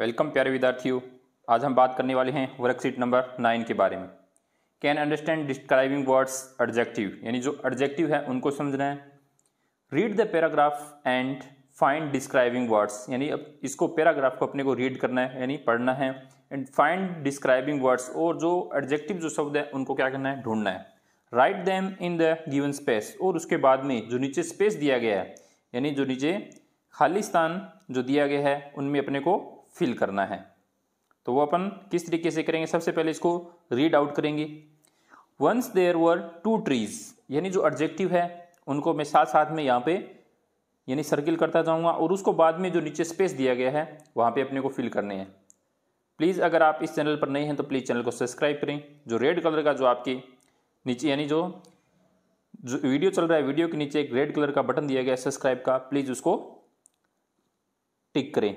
welcome प्यारे विद्यार्थियों आज हम बात करने वाले हैं वर्कशीट नंबर नाइन के बारे में can understand describing words adjective यानी जो एडजेक्टिव है उनको समझना है read the paragraph and find describing words यानी अब इसको पैराग्राफ को अपने को रीड करना है यानी पढ़ना है एंड फाइंड डिस्क्राइबिंग वर्ड्स और जो एडजेक्टिव जो शब्द है उनको क्या करना है ढूंढना है write them in the given space और उसके बाद में जो नीचे स्पेस दिया गया है यानी जो नीचे खाली स्थान जो दिया गया है उनमें अपने को फिल करना है तो वो अपन किस तरीके से करेंगे सबसे पहले इसको रीड आउट करेंगे once there were two trees यानी जो ऑब्जेक्टिव है उनको मैं साथ साथ में यहाँ पे यानी सर्किल करता जाऊँगा और उसको बाद में जो नीचे स्पेस दिया गया है वहाँ पे अपने को फिल करने हैं प्लीज़ अगर आप इस चैनल पर नए हैं तो प्लीज़ चैनल को सब्सक्राइब करें जो रेड कलर का जो आपके नीचे यानी जो जो वीडियो चल रहा है वीडियो के नीचे एक रेड कलर का बटन दिया गया है सब्सक्राइब का प्लीज़ उसको टिक करें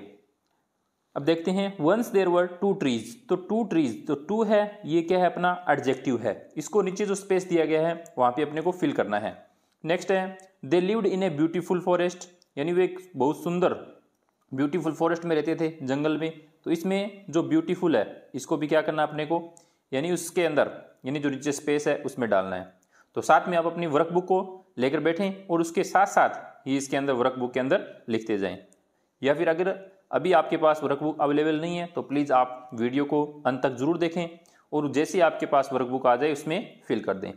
अब देखते हैं once there were two trees तो टू ट्रीज तो टू है ये क्या है अपना एडजेक्टिव है इसको नीचे जो स्पेस दिया गया है वहाँ पे अपने को फिल करना है नेक्स्ट है they lived in a beautiful forest यानी वे एक बहुत सुंदर ब्यूटीफुल फॉरेस्ट में रहते थे जंगल में तो इसमें जो ब्यूटीफुल है इसको भी क्या करना अपने को यानी उसके अंदर यानी जो नीचे स्पेस है उसमें डालना है तो साथ में आप अपनी वर्कबुक को लेकर बैठें और उसके साथ साथ ये इसके अंदर वर्कबुक के अंदर लिखते जाएं या फिर अगर अभी आपके पास वर्कबुक अवेलेबल नहीं है तो प्लीज़ आप वीडियो को अंत तक ज़रूर देखें और जैसे ही आपके पास वर्कबुक आ जाए उसमें फिल कर दें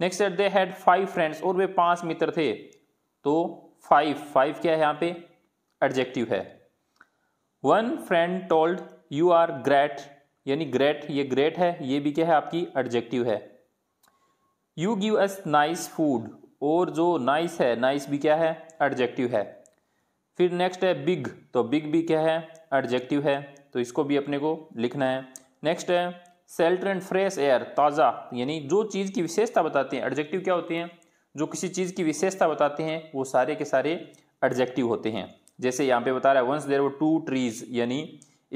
next they had five friends और वे पांच मित्र थे तो फाइव फाइव क्या है यहाँ पे एडजेक्टिव है one friend told you are great यानी ग्रेट ये ग्रेट है ये भी क्या है आपकी एडजेक्टिव है you give us nice food और जो नाइस nice है नाइस nice भी क्या है एडजेक्टिव है फिर नेक्स्ट है बिग तो बिग भी क्या है एडजेक्टिव है तो इसको भी अपने को लिखना है नेक्स्ट है सेल्टर एंड फ्रेश एयर ताज़ा यानी जो चीज़ की विशेषता बताते हैं एडजेक्टिव क्या होते हैं जो किसी चीज़ की विशेषता बताते हैं वो सारे के सारे एडजेक्टिव होते हैं जैसे यहाँ पे बता रहा है वंस देर वो टू ट्रीज यानी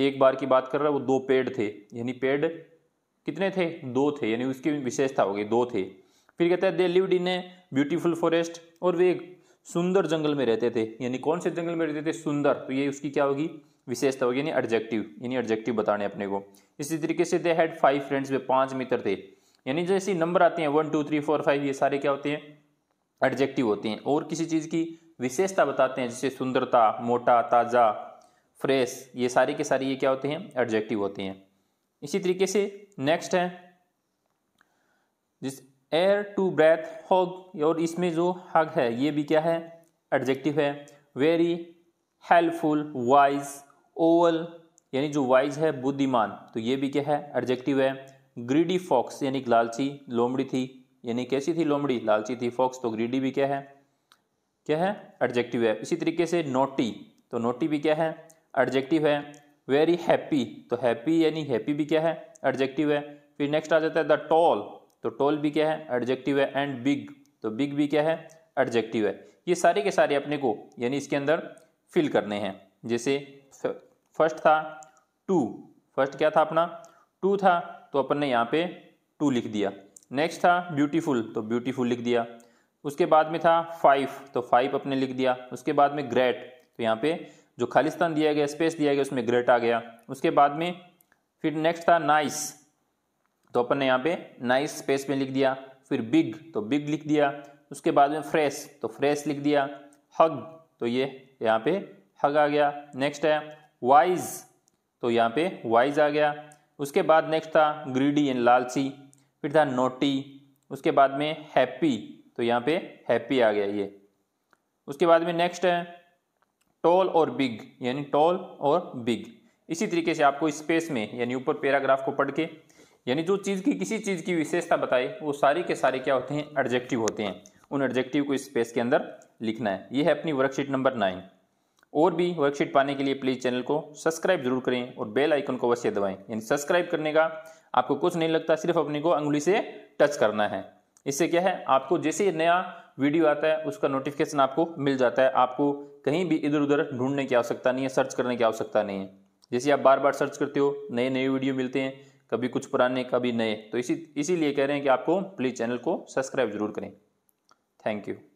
एक बार की बात कर रहा है वो दो पेड़ थे यानी पेड़ कितने थे दो थे यानी उसकी विशेषता हो गई दो थे फिर कहता है they lived in a beautiful forest और वे एक सुंदर जंगल में रहते थे यानी कौन से जंगल में रहते थे सुंदर तो ये उसकी क्या होगी विशेषता होगी यानी एडजेक्टिव यानी एडजेक्टिव बताने अपने को इसी तरीके से दे हैड फाइव फ्रेंड्स वे पांच मित्र थे यानी जैसे नंबर आते हैं one two three four five ये सारे क्या होते हैं एडजेक्टिव होते हैं और किसी चीज़ की विशेषता बताते हैं जैसे सुंदरता मोटा ताज़ा फ्रेश ये सारे के सारे ये क्या होते हैं एडजेक्टिव होते हैं इसी तरीके से नेक्स्ट है जिस एयर टू ब्रेथ हॉग और इसमें जो हग है ये भी क्या है एडजेक्टिव है वेरी हेल्पफुल वाइज ओवल यानी जो वाइज है बुद्धिमान तो ये भी क्या है एडजेक्टिव है ग्रीडी फॉक्स यानी लालची लोमड़ी थी यानी कैसी थी लोमड़ी लालची थी फॉक्स तो ग्रीडी भी क्या है क्या है एडजेक्टिव है इसी तरीके से नोटी तो नोटी भी क्या है एडजेक्टिव है वेरी हैप्पी तो हैप्पी यानी हैप्पी भी क्या है एडजेक्टिव है फिर नेक्स्ट आ जाता है द टॉल तो टोल भी क्या है एडजेक्टिव है एंड बिग तो बिग भी क्या है एडजेक्टिव है ये सारे के सारे अपने को यानी इसके अंदर फिल करने हैं जैसे फर्स्ट था टू फर्स्ट क्या था अपना टू था तो अपन ने यहाँ पे टू लिख दिया नेक्स्ट था ब्यूटीफुल तो ब्यूटीफुल लिख दिया उसके बाद में था फाइव तो फाइव अपने लिख दिया उसके बाद में ग्रेट तो यहाँ पे जो खालिस्तान दिया गया स्पेस दिया गया उसमें ग्रेट आ गया उसके बाद में फिर नेक्स्ट था नाइस तो अपन ने यहाँ पे नाइस स्पेस में लिख दिया फिर बिग तो बिग लिख दिया उसके बाद में फ्रेश तो फ्रेश लिख दिया हग तो ये यहाँ पे हग आ गया नेक्स्ट है वाइज तो यहाँ पे वाइज आ गया उसके बाद नेक्स्ट था ग्रीडी एंड लालची फिर था नोटी उसके बाद में हैप्पी तो यहाँ पे हैप्पी आ गया ये उसके बाद में नेक्स्ट है टॉल और बिग यानी टॉल और बिग इसी तरीके से आपको स्पेस में यानी ऊपर पैराग्राफ को पढ़ के यानी जो चीज़ की किसी चीज़ की विशेषता बताए वो सारी के सारे क्या होते हैं एडजेक्टिव होते हैं उन एडजेक्टिव को इस स्पेस के अंदर लिखना है ये है अपनी वर्कशीट नंबर नाइन और भी वर्कशीट पाने के लिए प्लीज़ चैनल को सब्सक्राइब जरूर करें और बेल आइकन को अवश्य दबाएं यानी सब्सक्राइब करने का आपको कुछ नहीं लगता सिर्फ अपने को अंगुली से टच करना है इससे क्या है आपको जैसे ही नया वीडियो आता है उसका नोटिफिकेशन आपको मिल जाता है आपको कहीं भी इधर उधर ढूंढने की आवश्यकता नहीं है सर्च करने की आवश्यकता नहीं है जैसे आप बार बार सर्च करते हो नए नए वीडियो मिलते हैं कभी कुछ पुराने कभी नए तो इसी इसीलिए कह रहे हैं कि आपको प्लीज़ चैनल को सब्सक्राइब जरूर करें थैंक यू